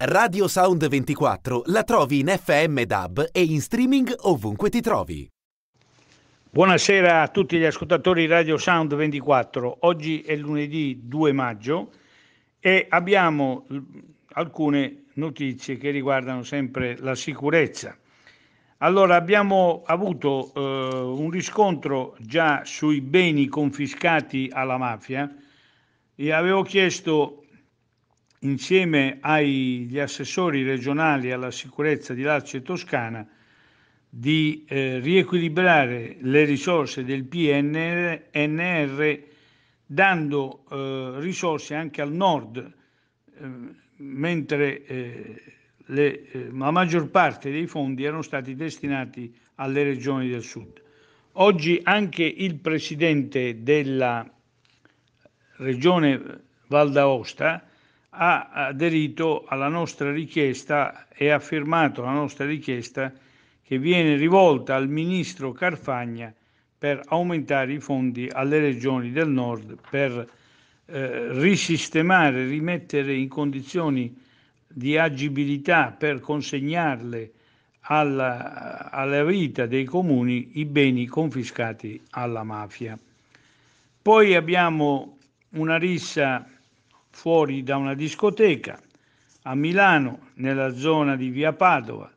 Radio Sound 24 la trovi in FM DAB e in streaming ovunque ti trovi. Buonasera a tutti gli ascoltatori di Radio Sound 24. Oggi è lunedì 2 maggio e abbiamo mm, alcune notizie che riguardano sempre la sicurezza. Allora, abbiamo avuto eh, un riscontro già sui beni confiscati alla mafia e avevo chiesto insieme agli assessori regionali alla sicurezza di Lazio e Toscana, di eh, riequilibrare le risorse del PNR dando eh, risorse anche al nord, eh, mentre eh, le, eh, la maggior parte dei fondi erano stati destinati alle regioni del sud. Oggi anche il presidente della regione Val d'Aosta ha aderito alla nostra richiesta e ha firmato la nostra richiesta che viene rivolta al ministro Carfagna per aumentare i fondi alle regioni del nord per eh, risistemare, rimettere in condizioni di agibilità per consegnarle alla, alla, vita dei comuni i beni confiscati alla mafia. Poi abbiamo una rissa fuori da una discoteca. A Milano, nella zona di via Padova,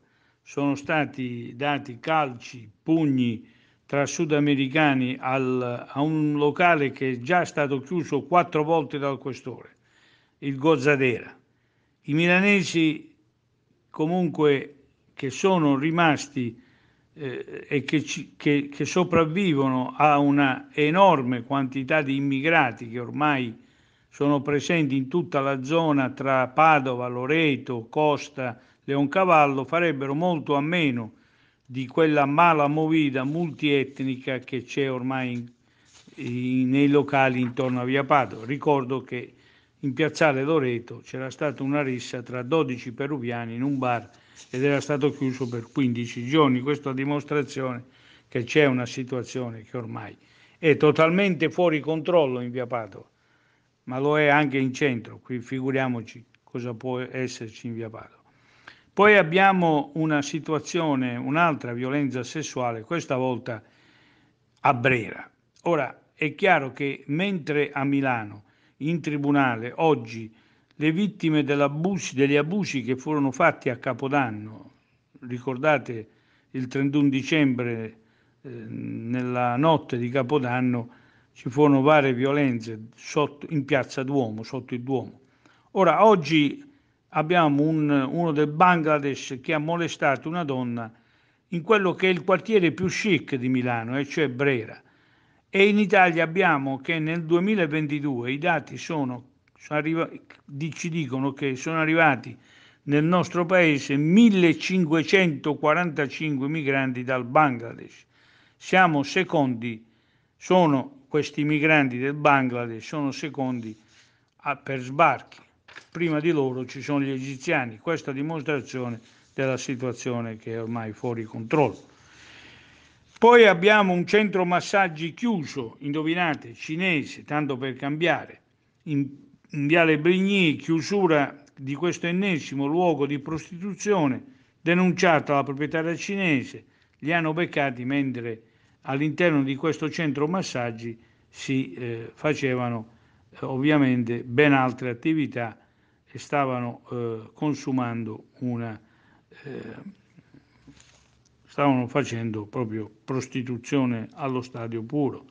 sono stati dati calci, pugni tra sudamericani al, a un locale che è già stato chiuso quattro volte dal questore, il Gozzadera. I milanesi comunque che sono rimasti eh, e che, ci, che, che sopravvivono a una enorme quantità di immigrati che ormai sono presenti in tutta la zona tra Padova, Loreto, Costa, Leoncavallo, farebbero molto a meno di quella mala movida multietnica che c'è ormai in, in, nei locali intorno a Via Padova. Ricordo che in piazzale Loreto c'era stata una rissa tra 12 peruviani in un bar ed era stato chiuso per 15 giorni. Questo a dimostrazione che c'è una situazione che ormai è totalmente fuori controllo in Via Padova ma lo è anche in centro, qui figuriamoci cosa può esserci in via Parlo. Poi abbiamo una situazione, un'altra violenza sessuale, questa volta a Brera. Ora è chiaro che mentre a Milano, in tribunale, oggi le vittime degli abusi che furono fatti a Capodanno, ricordate il 31 dicembre eh, nella notte di Capodanno, ci furono varie violenze sotto, in piazza Duomo, sotto il Duomo. Ora, oggi abbiamo un, uno del Bangladesh che ha molestato una donna in quello che è il quartiere più chic di Milano, e eh, cioè Brera. E in Italia abbiamo che nel 2022 i dati sono, sono arrivati, ci dicono che sono arrivati nel nostro paese 1545 migranti dal Bangladesh. Siamo secondi, sono questi migranti del Bangladesh sono secondi a, per sbarchi. Prima di loro ci sono gli egiziani, questa dimostrazione della situazione che è ormai fuori controllo. Poi abbiamo un centro massaggi chiuso, indovinate, cinese, tanto per cambiare, in, in Viale Brigny, chiusura di questo ennesimo luogo di prostituzione denunciata la proprietaria cinese, li hanno beccati mentre all'interno di questo centro massaggi si eh, facevano eh, ovviamente ben altre attività e stavano eh, consumando una eh, stavano facendo proprio prostituzione allo stadio puro.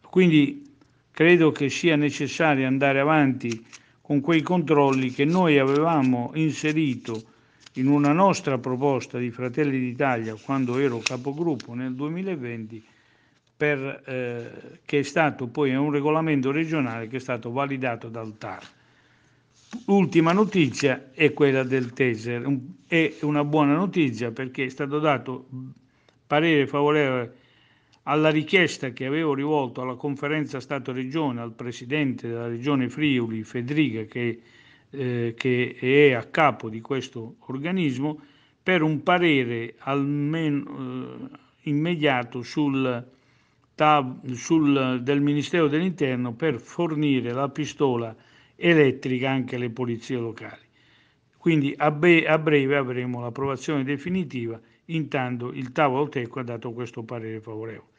Quindi credo che sia necessario andare avanti con quei controlli che noi avevamo inserito in una nostra proposta di Fratelli d'Italia, quando ero capogruppo nel 2020, per, eh, che è stato poi un regolamento regionale che è stato validato dal TAR. L'ultima notizia è quella del Teser, è una buona notizia perché è stato dato parere favorevole alla richiesta che avevo rivolto alla conferenza Stato-Regione, al presidente della Regione Friuli, Federica, che è eh, che è a capo di questo organismo per un parere almeno eh, immediato sul, tab, sul, del Ministero dell'Interno per fornire la pistola elettrica anche alle polizie locali. Quindi a, be, a breve avremo l'approvazione definitiva, intanto il tavolo Tecco ha dato questo parere favorevole.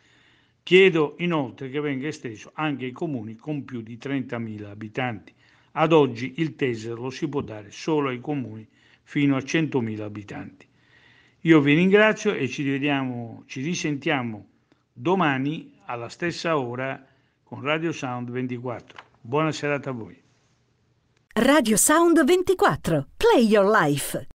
Chiedo inoltre che venga esteso anche ai comuni con più di 30.000 abitanti. Ad oggi il TESER lo si può dare solo ai comuni fino a 100.000 abitanti. Io vi ringrazio e ci, vediamo, ci risentiamo domani alla stessa ora con Radio Sound 24. Buona serata a voi. Radio Sound 24. Play your life.